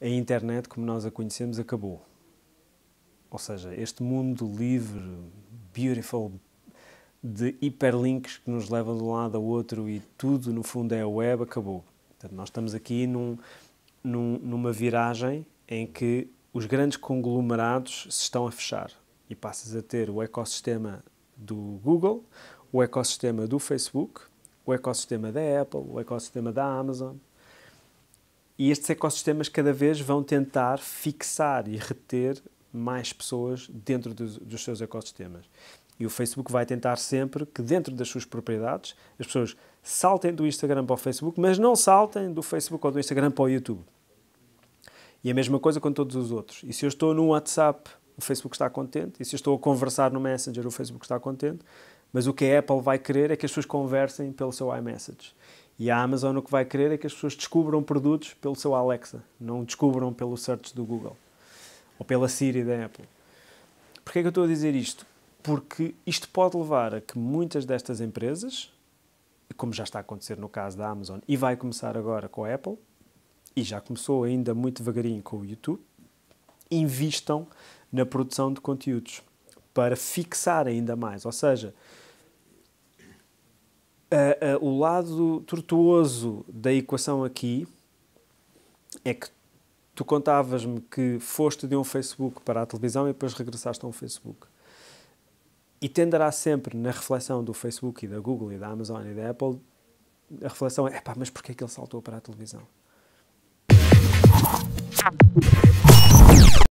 a internet, como nós a conhecemos, acabou. Ou seja, este mundo livre, beautiful, de hiperlinks que nos levam de um lado ao outro e tudo, no fundo, é a web, acabou. Portanto, nós estamos aqui num, num, numa viragem em que os grandes conglomerados se estão a fechar e passas a ter o ecossistema do Google, o ecossistema do Facebook, o ecossistema da Apple, o ecossistema da Amazon, e estes ecossistemas cada vez vão tentar fixar e reter mais pessoas dentro dos, dos seus ecossistemas. E o Facebook vai tentar sempre que, dentro das suas propriedades, as pessoas saltem do Instagram para o Facebook, mas não saltem do Facebook ou do Instagram para o YouTube. E a mesma coisa com todos os outros. E se eu estou no WhatsApp, o Facebook está contente. E se eu estou a conversar no Messenger, o Facebook está contente. Mas o que a Apple vai querer é que as pessoas conversem pelo seu iMessage. E a Amazon o que vai querer é que as pessoas descubram produtos pelo seu Alexa, não descubram pelo search do Google ou pela Siri da Apple. Porquê é que eu estou a dizer isto? Porque isto pode levar a que muitas destas empresas, como já está a acontecer no caso da Amazon e vai começar agora com a Apple, e já começou ainda muito devagarinho com o YouTube, investam na produção de conteúdos para fixar ainda mais. Ou seja, uh, uh, o lado tortuoso da equação aqui é que tu contavas-me que foste de um Facebook para a televisão e depois regressaste a um Facebook. E tenderá sempre na reflexão do Facebook e da Google e da Amazon e da Apple, a reflexão é, pá, mas porquê é que ele saltou para a televisão?